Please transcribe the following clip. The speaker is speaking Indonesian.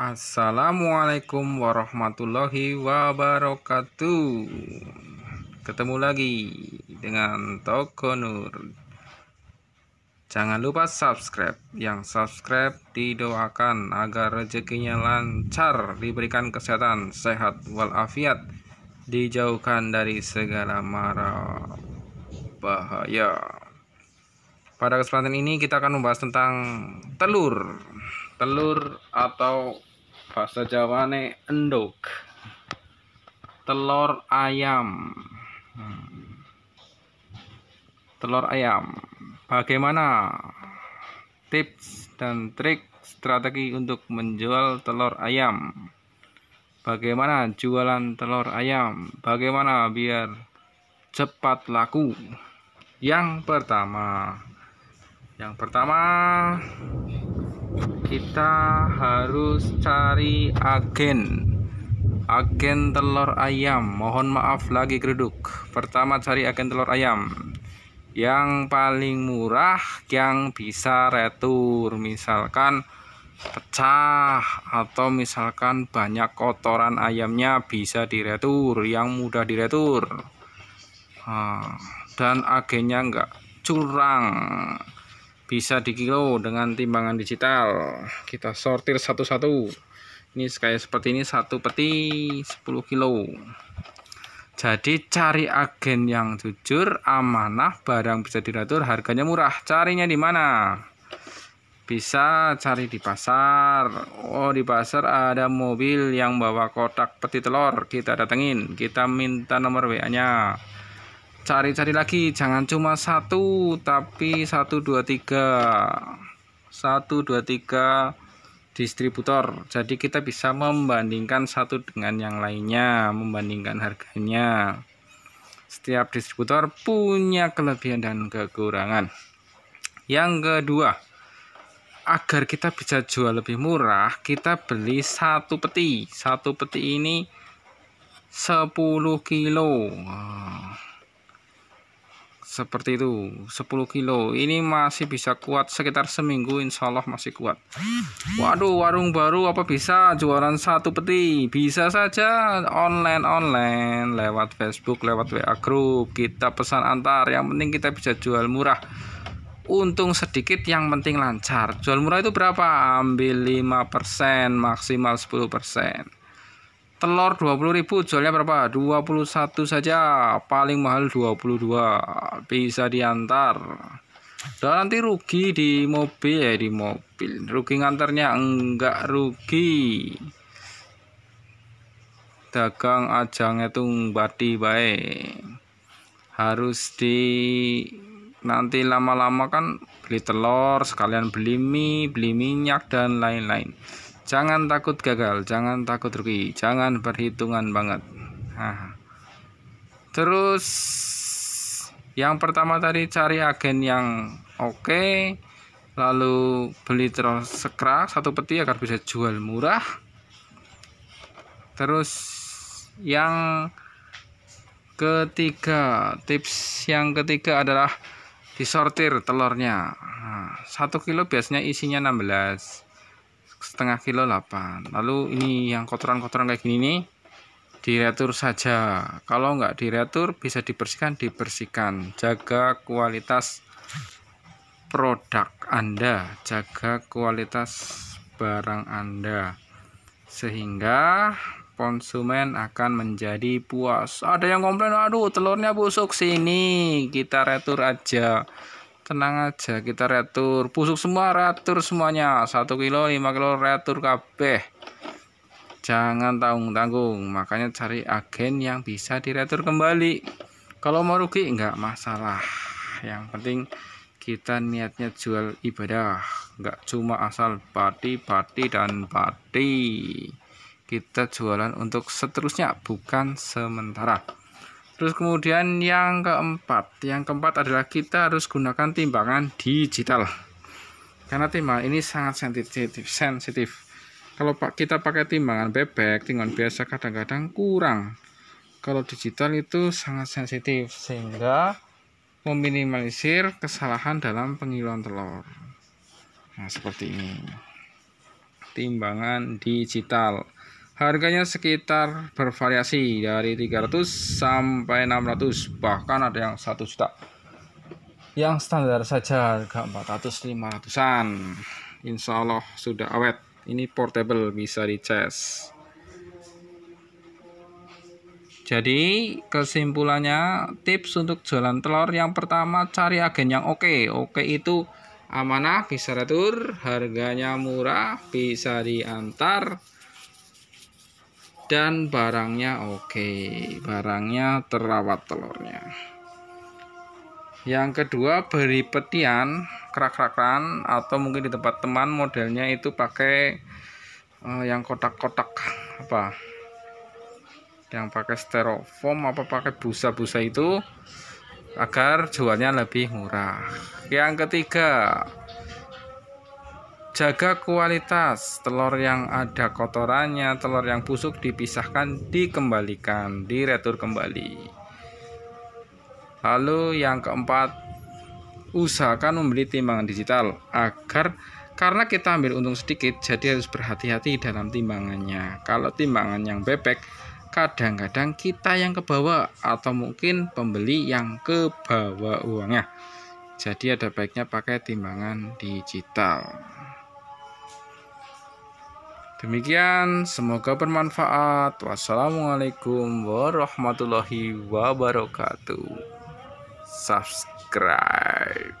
Assalamualaikum warahmatullahi wabarakatuh Ketemu lagi dengan Toko Nur Jangan lupa subscribe Yang subscribe didoakan agar rezekinya lancar Diberikan kesehatan, sehat walafiat Dijauhkan dari segala mara bahaya Pada kesempatan ini kita akan membahas tentang telur Telur atau bahasa Jawane endog telur ayam telur ayam bagaimana tips dan trik strategi untuk menjual telur ayam bagaimana jualan telur ayam bagaimana biar cepat laku yang pertama yang pertama kita harus cari agen agen telur ayam mohon maaf lagi geruduk pertama cari agen telur ayam yang paling murah yang bisa retur misalkan pecah atau misalkan banyak kotoran ayamnya bisa diretur yang mudah diretur ah, dan agennya enggak curang bisa dikilo dengan timbangan digital kita sortir satu-satu ini kayak seperti ini satu peti 10 kilo jadi cari agen yang jujur amanah barang bisa diratur harganya murah carinya di mana bisa cari di pasar oh di pasar ada mobil yang bawa kotak peti telur kita datengin kita minta nomor WA nya cari-cari lagi jangan cuma satu tapi satu dua tiga satu dua tiga distributor jadi kita bisa membandingkan satu dengan yang lainnya membandingkan harganya setiap distributor punya kelebihan dan kekurangan yang kedua agar kita bisa jual lebih murah kita beli satu peti satu peti ini 10 kilo seperti itu 10 kilo ini masih bisa kuat sekitar seminggu insya Allah masih kuat waduh warung baru apa bisa jualan satu peti bisa saja online online lewat Facebook lewat WA group kita pesan antar yang penting kita bisa jual murah untung sedikit yang penting lancar jual murah itu berapa ambil 5% maksimal 10% telur 20.000 jualnya berapa 21 saja paling mahal 22 bisa diantar dan nanti rugi di mobil ya di mobil rugi ngantarnya enggak rugi dagang ajangnya tuh bati baik harus di nanti lama-lama kan beli telur sekalian beli mie beli minyak dan lain-lain Jangan takut gagal, jangan takut rugi, jangan perhitungan banget. Nah. Terus yang pertama tadi cari agen yang oke, okay, lalu beli terus sekra satu peti agar bisa jual murah. Terus yang ketiga tips yang ketiga adalah disortir telurnya nah, kilo biasanya isinya 16 setengah kilo 8 lalu ini yang kotoran-kotoran kayak gini nih diretur saja kalau nggak diretur bisa dibersihkan dibersihkan jaga kualitas produk anda jaga kualitas barang anda sehingga konsumen akan menjadi puas ada yang komplain aduh telurnya busuk sini kita retur aja tenang aja kita retur pusuk semua retur semuanya satu kilo lima kilo retur kabeh jangan tanggung-tanggung makanya cari agen yang bisa diretur kembali kalau mau rugi enggak masalah yang penting kita niatnya jual ibadah enggak cuma asal pati-pati dan pati kita jualan untuk seterusnya bukan sementara Terus kemudian yang keempat, yang keempat adalah kita harus gunakan timbangan digital. Karena timbangan ini sangat sensitif, sensitif. Kalau kita pakai timbangan bebek, timbangan biasa kadang-kadang kurang. Kalau digital itu sangat sensitif sehingga meminimalisir kesalahan dalam pengiluan telur. Nah, seperti ini. Timbangan digital. Harganya sekitar bervariasi dari 300 sampai 600, bahkan ada yang 1 juta. Yang standar saja harga 400 500-an. Insya Allah sudah awet. Ini portable bisa dicas. Jadi kesimpulannya tips untuk jualan telur yang pertama cari agen yang oke. Oke itu amanah bisa retur, harganya murah, bisa diantar, dan barangnya oke barangnya terawat telurnya yang kedua beri petian kerak-kerakan atau mungkin di tempat teman modelnya itu pakai uh, yang kotak-kotak apa yang pakai styrofoam apa pakai busa-busa itu agar jualnya lebih murah yang ketiga Jaga kualitas telur yang ada kotorannya, telur yang busuk dipisahkan, dikembalikan, diretur kembali. Lalu yang keempat, usahakan membeli timbangan digital agar karena kita ambil untung sedikit, jadi harus berhati-hati dalam timbangannya. Kalau timbangan yang bebek, kadang-kadang kita yang ke bawah atau mungkin pembeli yang ke bawah uangnya. Jadi ada baiknya pakai timbangan digital. Demikian, semoga bermanfaat. Wassalamualaikum warahmatullahi wabarakatuh. Subscribe.